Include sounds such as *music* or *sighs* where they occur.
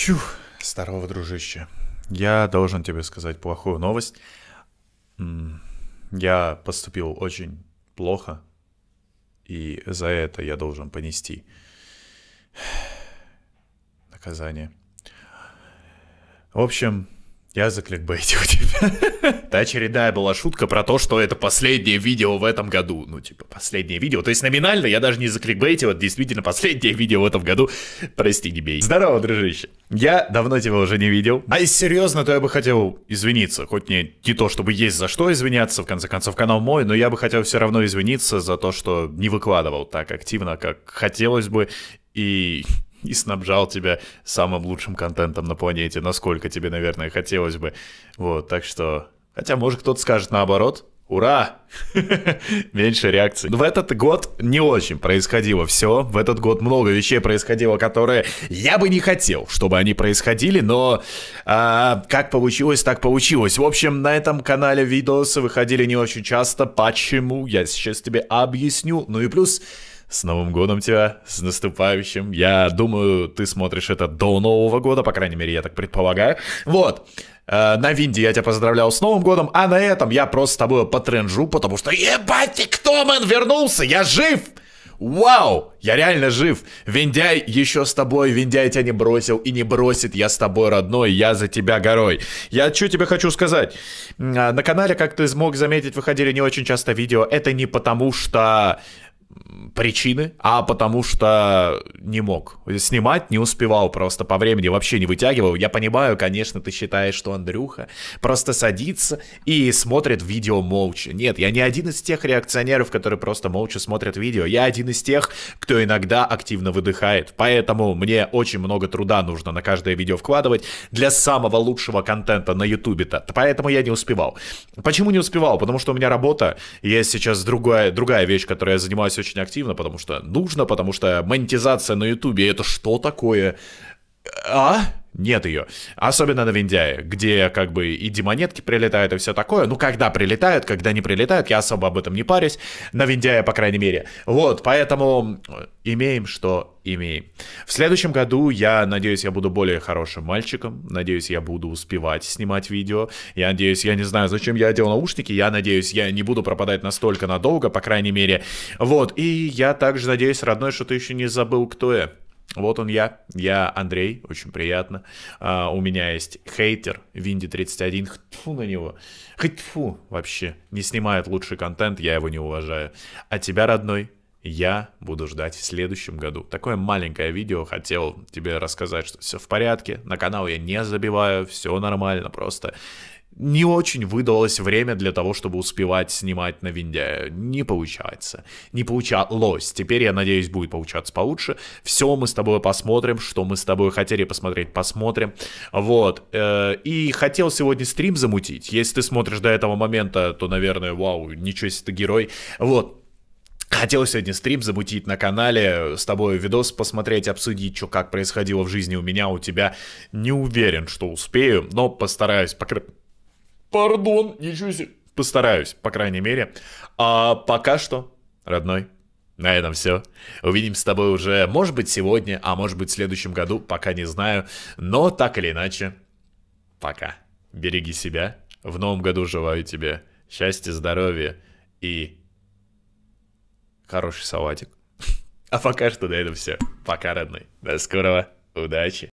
Чух, здорово, дружище. Я должен тебе сказать плохую новость. Я поступил очень плохо, и за это я должен понести *sighs* наказание. В общем, я *laughs* у тебя. Та очередная была шутка про то, что это последнее видео в этом году. Ну, типа, последнее видео. То есть, номинально я даже не закликбейтил, вот действительно последнее видео в этом году. Прости, не бей. Здорово, дружище. Я давно тебя уже не видел. А если серьезно, то я бы хотел извиниться. Хоть не, не то, чтобы есть за что извиняться, в конце концов, канал мой, но я бы хотел все равно извиниться за то, что не выкладывал так активно, как хотелось бы. И и снабжал тебя самым лучшим контентом на планете, насколько тебе, наверное, хотелось бы. Вот, так что... Хотя, может, кто-то скажет наоборот, Ура! *laughs* Меньше реакций. В этот год не очень происходило все. В этот год много вещей происходило, которые я бы не хотел, чтобы они происходили, но а, как получилось, так получилось. В общем, на этом канале видосы выходили не очень часто. Почему? Я сейчас тебе объясню. Ну и плюс с Новым годом тебя, с наступающим. Я думаю, ты смотришь это до Нового года, по крайней мере, я так предполагаю. Вот. Э, на Винде я тебя поздравлял с Новым годом, а на этом я просто с тобой потренжу, потому что ебать, ты кто, мэн, вернулся, я жив! Вау, я реально жив. Виндяй еще с тобой, Виндяй тебя не бросил и не бросит. Я с тобой, родной, я за тебя горой. Я что тебе хочу сказать? А, на канале, как ты смог заметить, выходили не очень часто видео. Это не потому, что причины, а потому что не мог. Снимать не успевал просто по времени, вообще не вытягивал. Я понимаю, конечно, ты считаешь, что Андрюха просто садится и смотрит видео молча. Нет, я не один из тех реакционеров, которые просто молча смотрят видео. Я один из тех, кто иногда активно выдыхает. Поэтому мне очень много труда нужно на каждое видео вкладывать для самого лучшего контента на ютубе-то. Поэтому я не успевал. Почему не успевал? Потому что у меня работа, есть сейчас другая, другая вещь, которой я занимаюсь очень активно, потому что нужно, потому что монетизация на Ютубе это что такое? А? Нет ее. Особенно на Виндяе, где как бы и демонетки прилетают и все такое. Ну, когда прилетают, когда не прилетают, я особо об этом не парюсь. На Виндяе, по крайней мере. Вот, поэтому э, имеем, что имеем. В следующем году я надеюсь, я буду более хорошим мальчиком. Надеюсь, я буду успевать снимать видео. Я надеюсь, я не знаю, зачем я одел наушники. Я надеюсь, я не буду пропадать настолько надолго, по крайней мере. Вот. И я также надеюсь, родной, что ты еще не забыл, кто я. Вот он я, я Андрей, очень приятно. А, у меня есть хейтер Винди 31, тьфу на него, хоть тьфу вообще, не снимает лучший контент, я его не уважаю. А тебя, родной, я буду ждать в следующем году. Такое маленькое видео, хотел тебе рассказать, что все в порядке, на канал я не забиваю, все нормально, просто не очень выдалось время для того, чтобы успевать снимать на винде. Не получается. Не получалось. Теперь, я надеюсь, будет получаться получше. Все мы с тобой посмотрим, что мы с тобой хотели посмотреть, посмотрим. Вот. Э, и хотел сегодня стрим замутить. Если ты смотришь до этого момента, то, наверное, вау, ничего себе ты герой. Вот. Хотел сегодня стрим замутить на канале, с тобой видос посмотреть, обсудить, что как происходило в жизни у меня, у тебя. Не уверен, что успею, но постараюсь, по крайней Пардон, ничего себе. Постараюсь, по крайней мере. А пока что, родной, на этом все. Увидимся с тобой уже, может быть, сегодня, а может быть, в следующем году, пока не знаю. Но так или иначе, пока. Береги себя. В новом году желаю тебе счастья, здоровья и хороший салатик. *laughs* А пока что на этом все. Пока, родной. До скорого. Удачи.